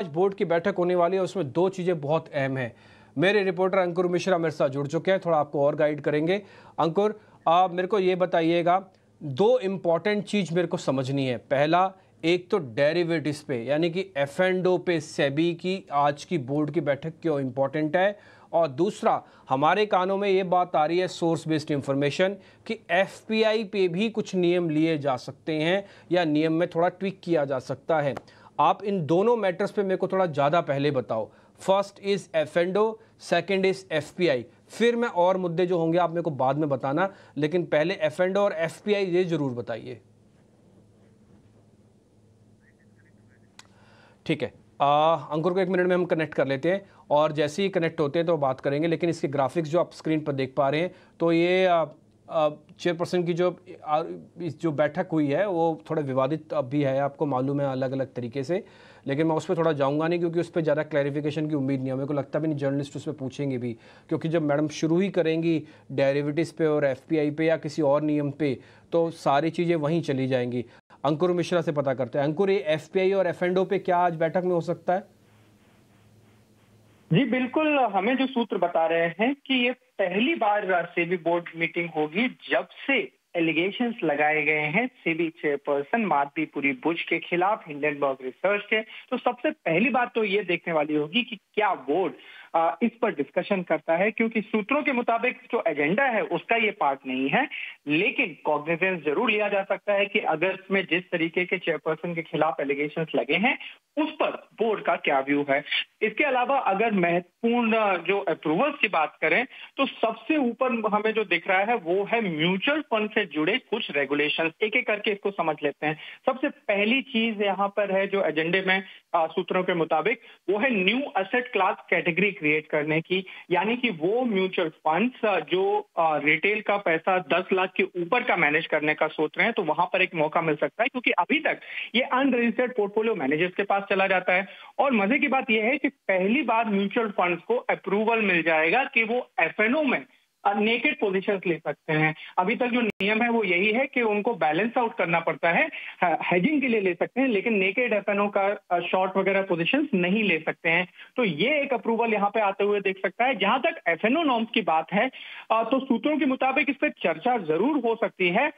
आज बोर्ड की बैठक होने वाली है उसमें दो चीज़ें बहुत अहम है मेरे रिपोर्टर अंकुर मिश्रा मेरे साथ जुड़ चुके हैं थोड़ा आपको और गाइड करेंगे अंकुर आप मेरे को ये बताइएगा दो इम्पॉर्टेंट चीज़ मेरे को समझनी है पहला एक तो डेरिवेटिव पे यानी कि एफ एंड ओ पे सेबी की आज की बोर्ड की बैठक क्यों इम्पॉर्टेंट है और दूसरा हमारे कानों में ये बात आ रही है सोर्स बेस्ड इंफॉर्मेशन कि एफ पे भी कुछ नियम लिए जा सकते हैं या नियम में थोड़ा ट्विक किया जा सकता है आप इन दोनों मैटर्स पे मेरे को थोड़ा ज़्यादा पहले बताओ first is F and O second is I फिर मैं और मुद्दे जो होंगे आप मेरे को बाद में बताना लेकिन पहले एफ एंडो और आई ये ज़रूर बताइए ठीक है आ, अंकुर को एक मिनट में हम कनेक्ट कर लेते हैं और जैसे ही कनेक्ट होते हैं तो बात करेंगे लेकिन इसके ग्राफिक्स जो आप स्क्रीन पर देख पा रहे हैं तो ये चेयरपर्सन की जो जो बैठक हुई है वो थोड़ा विवादित अब भी है आपको मालूम है अलग अलग तरीके से लेकिन मैं उस पर थोड़ा जाऊंगा नहीं क्योंकि उस पर ज़्यादा क्लैरिफिकेशन की उम्मीद नहीं है मेरे को लगता भी नहीं जर्नलिस्ट उस पर पूछेंगे भी क्योंकि जब मैडम शुरू ही करेंगी डेरिवेटिव्स पे और एफ पे या किसी और नियम पे तो सारी चीज़ें वहीं चली जाएंगी अंकुर मिश्रा से पता करते हैं अंकुर ये एफ और एफ पे क्या आज बैठक में हो सकता है जी बिल्कुल हमें जो सूत्र बता रहे हैं कि ये पहली बार सेबी बोर्ड मीटिंग होगी जब से एलिगेशन लगाए गए हैं सेबी चेयरपर्सन माधवीपुरी बुज के खिलाफ हिंडनबर्ग रिसर्च के तो सबसे पहली बात तो ये देखने वाली होगी कि क्या बोर्ड इस पर डिस्कशन करता है क्योंकि सूत्रों के मुताबिक जो एजेंडा है उसका ये पार्ट नहीं है लेकिन कॉग्निजेंस जरूर लिया जा सकता है कि अगस्त में जिस तरीके के चेयरपर्सन के खिलाफ एलिगेशन लगे हैं उस पर बोर्ड का क्या व्यू है इसके अलावा अगर महत्वपूर्ण जो अप्रूवल्स की बात करें तो सबसे ऊपर हमें जो दिख रहा है वो है म्यूचुअल फंड से जुड़े कुछ रेगुलेशन एक एक करके इसको समझ लेते हैं सबसे पहली चीज यहाँ पर है जो एजेंडे में सूत्रों के मुताबिक वो है new asset class category create करने की यानी कि वो म्यूचुअल फंड्स जो रिटेल का पैसा 10 लाख के ऊपर का मैनेज करने का सोच रहे हैं तो वहां पर एक मौका मिल सकता है क्योंकि अभी तक ये अनरजिस्टर्ड पोर्टफोलियो मैनेजर्स के पास चला जाता है और मजे की बात यह है कि पहली बार म्यूचुअल फंड्स को अप्रूवल मिल जाएगा कि वो एफ में नेकेड पोजीशंस ले सकते हैं अभी तक जो नियम है वो यही है कि उनको बैलेंस आउट करना पड़ता है हेजिंग के लिए ले सकते हैं लेकिन नेकेड एफएनओ का शॉर्ट वगैरह पोजीशंस नहीं ले सकते हैं तो ये एक अप्रूवल यहाँ पे आते हुए देख सकता है जहां तक एफएनओ नॉर्म्स की बात है तो सूत्रों के मुताबिक इस पर चर्चा जरूर हो सकती है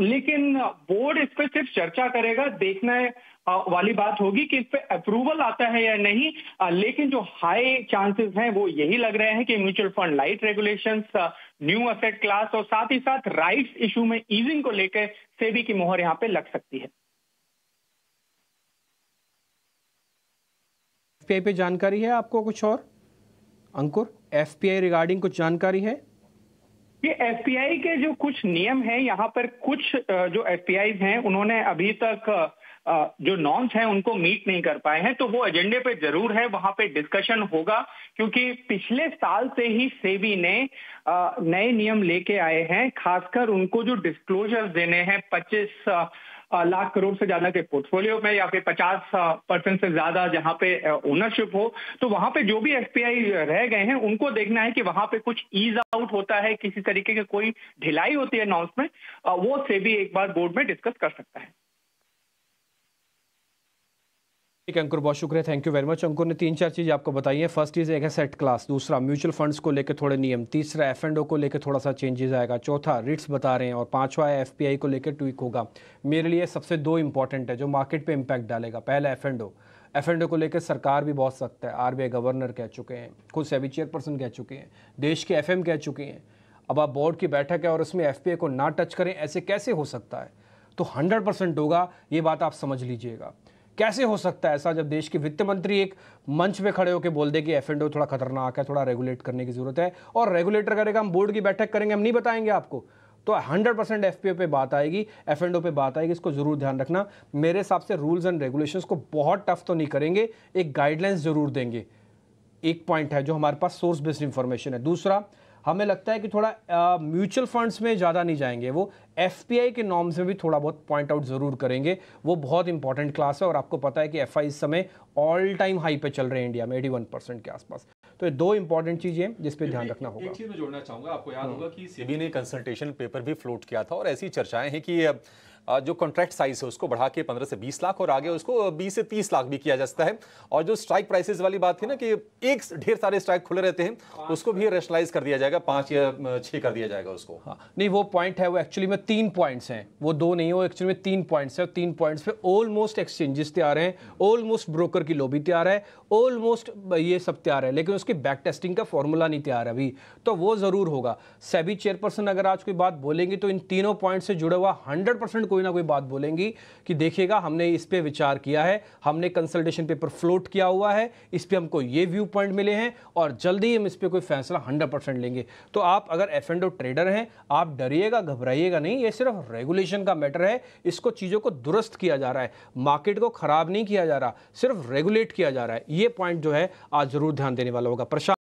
लेकिन बोर्ड इस पर सिर्फ चर्चा करेगा देखना है वाली बात होगी कि इस पर अप्रूवल आता है या नहीं लेकिन जो हाई चांसेस हैं वो यही लग रहे हैं कि mutual fund light regulation new asset class और साथ ही साथ राइट्स इशू में ईजिंग को लेकर सेबी की मोहर यहाँ पे लग सकती है एफपीआई पे जानकारी है आपको कुछ और अंकुर एफपीआई रिगार्डिंग कुछ जानकारी है ये एफपीआई के जो कुछ नियम हैं यहाँ पर कुछ जो एफपीआई हैं उन्होंने अभी तक जो नॉर्म्स हैं उनको मीट नहीं कर पाए हैं तो वो एजेंडे पे जरूर है वहां पे डिस्कशन होगा क्योंकि पिछले साल से ही सेबी ने नए नियम लेके आए हैं खासकर उनको जो डिस्क्लोजर्स देने हैं पच्चीस लाख करोड़ से ज्यादा के पोर्टफोलियो में या फिर पचास परसेंट से ज्यादा जहां पे ओनरशिप हो तो वहां पे जो भी एफपीआई रह गए हैं उनको देखना है कि वहां पे कुछ ईज आउट होता है किसी तरीके की कोई ढिलाई होती है नॉर्म्स में वो सेबी एक बार बोर्ड में डिस्कस कर सकता है ठीक है अंकुर बहुत शुक्रिया thank you very much Ankur ने तीन चार चीज़ आपको बताई है फर्स्ट इज़ एक है सेट क्लास दूसरा म्यूचुअल फंड्स को लेकर थोड़े नियम तीसरा एफ एंड ओ को लेकर थोड़ा सा चेंजेस आएगा चौथा रिट्स बता रहे हैं और एफ पी आई को लेकर ट्वीक होगा मेरे लिए सबसे दो इंपॉर्टेंट है जो मार्केट पर इम्पैक्ट डालेगा पहला F and O F and O को लेकर सरकार भी बहुत सख्त है आरबीआई गवर्नर कह चुके हैं खुद सेबी चेयरपर्सन कह चुके हैं देश के एफ कह चुके हैं अब आप बोर्ड की बैठक है और उसमें एफ को ना टच करें ऐसे कैसे हो सकता है तो हंड्रेड परसेंट होगा ये बात आप समझ लीजिएगा कैसे हो सकता है ऐसा जब देश के वित्त मंत्री एक मंच पे खड़े होकर बोल दे कि एफ थोड़ा खतरनाक है थोड़ा रेगुलेट करने की जरूरत है और रेगुलेटर करेगा हम बोर्ड की बैठक करेंगे हम नहीं बताएंगे आपको तो 100 परसेंट एफ पे बात आएगी एफ एंड ओ पे बात आएगी इसको जरूर ध्यान रखना मेरे हिसाब से रूल्स एंड रेगुलेशंस को बहुत टफ तो नहीं करेंगे एक गाइडलाइंस जरूर देंगे एक पॉइंट है जो हमारे पास सोर्स बेस्ड इंफॉर्मेशन है दूसरा हमें लगता है कि थोड़ा म्यूचुअल फंड्स में ज़्यादा नहीं जाएंगे वो एफ के नॉर्म्स में भी थोड़ा बहुत पॉइंट आउट ज़रूर करेंगे वो बहुत इंपॉर्टेंट क्लास है और आपको पता है कि एफ इस समय ऑल टाइम हाई पे चल रहे हैं इंडिया में एटी वन परसेंट के आसपास तो ये दो इंपॉर्टेंट चीजें जिस पे ध्यान रखना होगा एक चीज मैं जोड़ना चाहूंगा आपको याद हाँ। होगा कि सीबी ने कंसल्टेशन पेपर भी फ्लोट किया था और ऐसी चर्चाएं हैं कि जो कॉन्ट्रैक्ट साइज है उसको बढ़ा के पंद्रह से बीस लाख और आगे उसको बीस से तीस लाख भी किया जा सकता है और जो स्ट्राइक प्राइसेज वाली बात थी ना कि एक ढेर सारे स्ट्राइक खुले रहते हैं उसको भी रेशनलाइज कर दिया जाएगा पाँच या छः कर दिया जाएगा उसको हाँ नहीं वो पॉइंट है वो एक्चुअली में तीन पॉइंट्स हैं वो दो नहीं है वो एक्चुअली में तीन पॉइंट्स है तीन पॉइंट्स पे ऑलमोस्ट एक्सचेंजेस तैयार हैं ऑलमोस्ट ब्रोकर की लोबी तैयार है ऑलमोस्ट ये सब तैयार है लेकिन उसकी बैक टेस्टिंग का फॉर्मूला नहीं तैयार है अभी तो वो ज़रूर होगा सेबी चेयरपर्सन अगर आज कोई बात बोलेंगे तो इन तीनों पॉइंट से जुड़ा हुआ हंड्रेड कोई कोई ना कोई बात बोलेंगी कि देखिएगा हमने इस पर विचार किया है हमने कंसल्टेशन पेपर फ्लोट किया हुआ है इस पर हमको ये व्यू पॉइंट मिले हैं और जल्दी हम इस पर कोई फैसला हंड्रेड लेंगे तो आप अगर एफ एंड ट्रेडर हैं आप डरिएगा घबराइएगा नहीं ये सिर्फ रेगुलेशन का मैटर है इसको चीज़ों को दुरुस्त किया जा रहा है मार्केट को ख़राब नहीं किया जा रहा सिर्फ रेगुलेट किया जा रहा है ये पॉइंट जो है आज ज़रूर ध्यान देने वाला होगा प्रशांत